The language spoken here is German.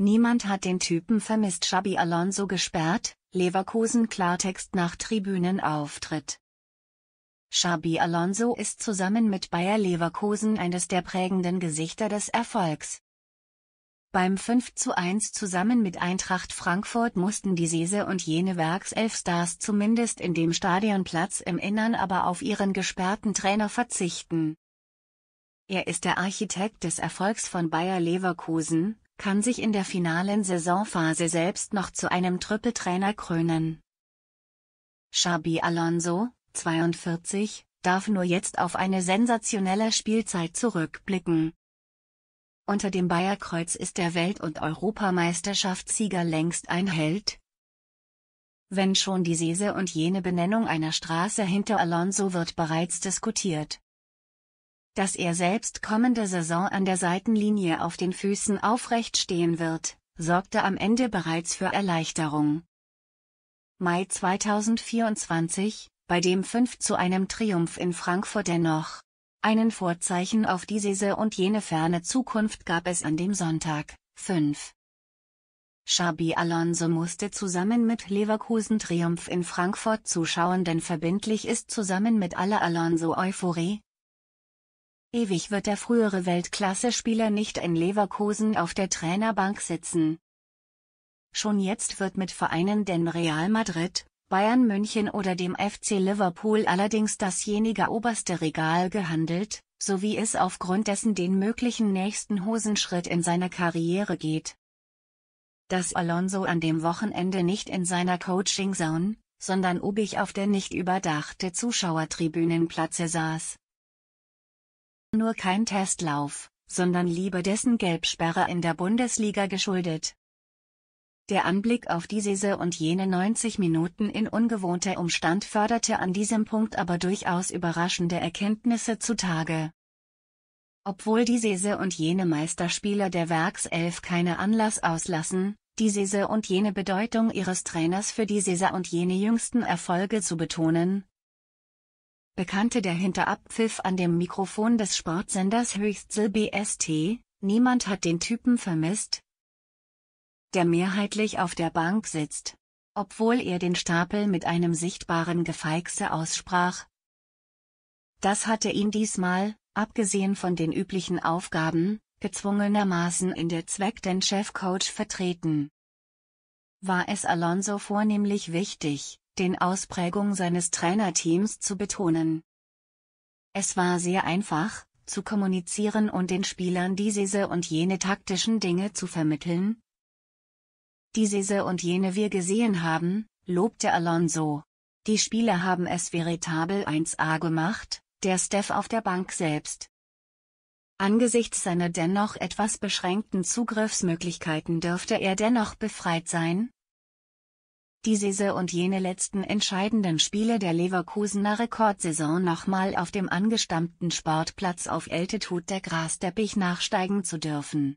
Niemand hat den Typen vermisst Xabi Alonso gesperrt, Leverkusen Klartext nach Tribünenauftritt. Xabi Alonso ist zusammen mit Bayer Leverkusen eines der prägenden Gesichter des Erfolgs. Beim 5 zu 1 zusammen mit Eintracht Frankfurt mussten die Sese und jene Werkself-Stars zumindest in dem Stadionplatz im Innern aber auf ihren gesperrten Trainer verzichten. Er ist der Architekt des Erfolgs von Bayer Leverkusen, kann sich in der finalen Saisonphase selbst noch zu einem triple krönen. Xabi Alonso, 42, darf nur jetzt auf eine sensationelle Spielzeit zurückblicken. Unter dem Bayerkreuz ist der Welt- und Europameisterschaftssieger längst ein Held. Wenn schon die Sese und jene Benennung einer Straße hinter Alonso wird bereits diskutiert dass er selbst kommende Saison an der Seitenlinie auf den Füßen aufrecht stehen wird, sorgte am Ende bereits für Erleichterung. Mai 2024, bei dem 5 zu einem Triumph in Frankfurt dennoch. Einen Vorzeichen auf die Sese und jene ferne Zukunft gab es an dem Sonntag. 5. Xabi Alonso musste zusammen mit Leverkusen Triumph in Frankfurt zuschauen denn verbindlich ist zusammen mit aller Alonso Euphorie, Ewig wird der frühere Weltklasse-Spieler nicht in Leverkusen auf der Trainerbank sitzen. Schon jetzt wird mit Vereinen den Real Madrid, Bayern München oder dem FC Liverpool allerdings dasjenige oberste Regal gehandelt, so wie es aufgrund dessen den möglichen nächsten Hosenschritt in seiner Karriere geht. Dass Alonso an dem Wochenende nicht in seiner Coaching-Zone, sondern obig auf der nicht überdachte Zuschauertribünenplatze saß, nur kein Testlauf, sondern lieber dessen Gelbsperre in der Bundesliga geschuldet. Der Anblick auf die Sese und jene 90 Minuten in ungewohnter Umstand förderte an diesem Punkt aber durchaus überraschende Erkenntnisse zutage. Obwohl die Sese und jene Meisterspieler der Werkself keine Anlass auslassen, die Sese und jene Bedeutung ihres Trainers für die Sese und jene jüngsten Erfolge zu betonen, bekannte der Hinterabpfiff an dem Mikrofon des Sportsenders Höchstsel BST, niemand hat den Typen vermisst, der mehrheitlich auf der Bank sitzt. Obwohl er den Stapel mit einem sichtbaren Gefeixe aussprach. Das hatte ihn diesmal, abgesehen von den üblichen Aufgaben, gezwungenermaßen in der Zweck den Chefcoach vertreten. War es Alonso vornehmlich wichtig, den Ausprägung seines Trainerteams zu betonen. Es war sehr einfach, zu kommunizieren und den Spielern diese und jene taktischen Dinge zu vermitteln. Diese und jene wir gesehen haben, lobte Alonso. Die Spieler haben es veritabel 1A gemacht, der Steph auf der Bank selbst. Angesichts seiner dennoch etwas beschränkten Zugriffsmöglichkeiten dürfte er dennoch befreit sein, diese und jene letzten entscheidenden Spiele der Leverkusener Rekordsaison nochmal auf dem angestammten Sportplatz auf Eltetut der Gras der Bich nachsteigen zu dürfen.